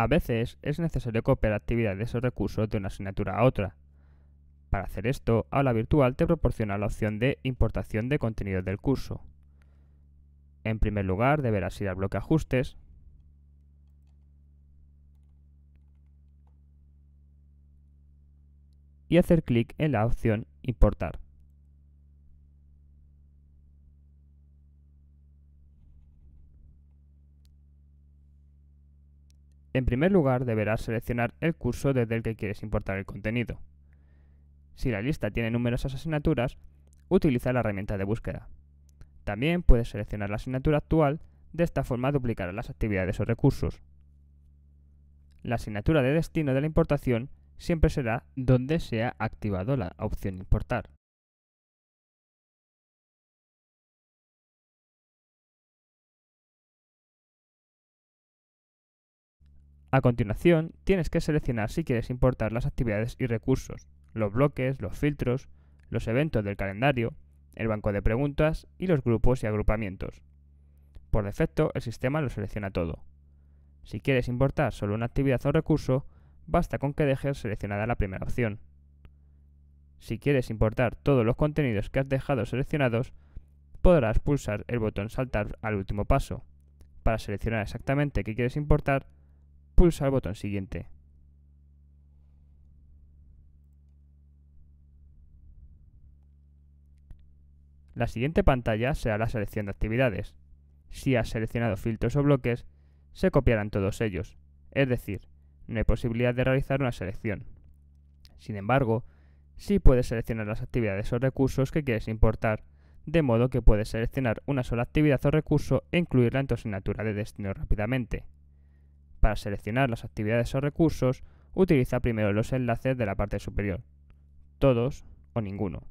A veces es necesario copiar actividades de recursos de una asignatura a otra. Para hacer esto, Aula Virtual te proporciona la opción de importación de contenidos del curso. En primer lugar, deberás ir al bloque Ajustes, y hacer clic en la opción Importar. En primer lugar, deberás seleccionar el curso desde el que quieres importar el contenido. Si la lista tiene numerosas asignaturas, utiliza la herramienta de búsqueda. También puedes seleccionar la asignatura actual, de esta forma duplicarás las actividades o recursos. La asignatura de destino de la importación siempre será donde sea activado la opción importar. A continuación, tienes que seleccionar si quieres importar las actividades y recursos, los bloques, los filtros, los eventos del calendario, el banco de preguntas y los grupos y agrupamientos. Por defecto, el sistema lo selecciona todo. Si quieres importar solo una actividad o recurso, basta con que dejes seleccionada la primera opción. Si quieres importar todos los contenidos que has dejado seleccionados, podrás pulsar el botón Saltar al último paso. Para seleccionar exactamente qué quieres importar, pulsa el botón Siguiente. La siguiente pantalla será la selección de actividades. Si has seleccionado filtros o bloques, se copiarán todos ellos, es decir, no hay posibilidad de realizar una selección. Sin embargo, sí puedes seleccionar las actividades o recursos que quieres importar, de modo que puedes seleccionar una sola actividad o recurso e incluirla en tu asignatura de destino rápidamente. Para seleccionar las actividades o recursos, utiliza primero los enlaces de la parte superior, todos o ninguno.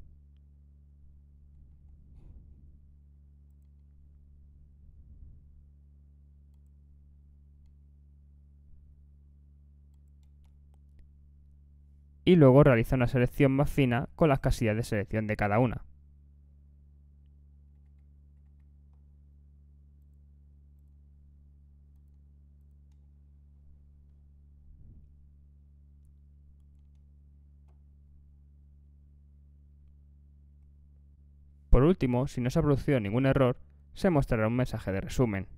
y luego realiza una selección más fina con las casillas de selección de cada una. Por último, si no se ha producido ningún error, se mostrará un mensaje de resumen.